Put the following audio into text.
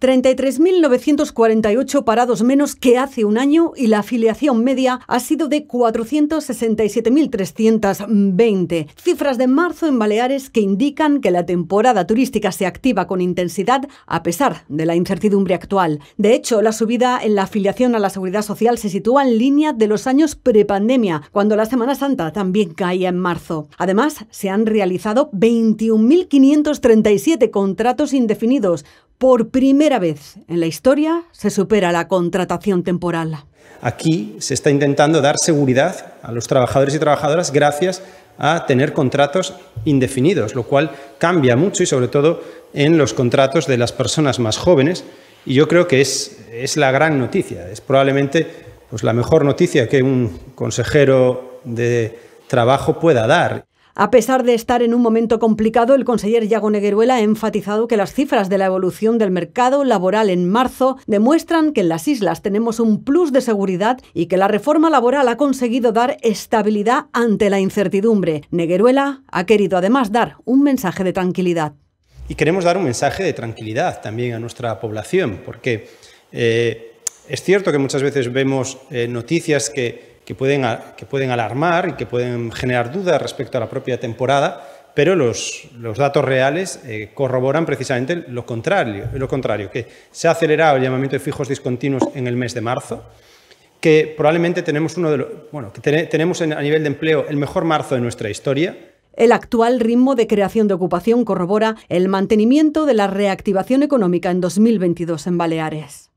33.948 parados menos que hace un año y la afiliación media ha sido de 467.320. Cifras de marzo en Baleares que indican que la temporada turística se activa con intensidad a pesar de la incertidumbre actual. De hecho, la subida en la afiliación a la Seguridad Social se sitúa en línea de los años prepandemia, cuando la Semana Santa también caía en marzo. Además, se han realizado 21.537 contratos indefinidos, por primera vez en la historia se supera la contratación temporal. Aquí se está intentando dar seguridad a los trabajadores y trabajadoras gracias a tener contratos indefinidos, lo cual cambia mucho y sobre todo en los contratos de las personas más jóvenes. Y yo creo que es, es la gran noticia, es probablemente pues, la mejor noticia que un consejero de trabajo pueda dar. A pesar de estar en un momento complicado, el conseller Iago Negueruela ha enfatizado que las cifras de la evolución del mercado laboral en marzo demuestran que en las islas tenemos un plus de seguridad y que la reforma laboral ha conseguido dar estabilidad ante la incertidumbre. Negueruela ha querido además dar un mensaje de tranquilidad. Y queremos dar un mensaje de tranquilidad también a nuestra población, porque eh, es cierto que muchas veces vemos eh, noticias que que pueden, que pueden alarmar y que pueden generar dudas respecto a la propia temporada, pero los, datos reales eh, corroboran precisamente lo contrario, lo contrario, que se ha acelerado el llamamiento de fijos discontinuos en el mes de marzo, que probablemente tenemos uno de bueno, tenemos a nivel de empleo el mejor marzo de nuestra historia, el actual ritmo de creación de ocupación corrobora el mantenimiento de la reactivación económica en 2022 en Baleares.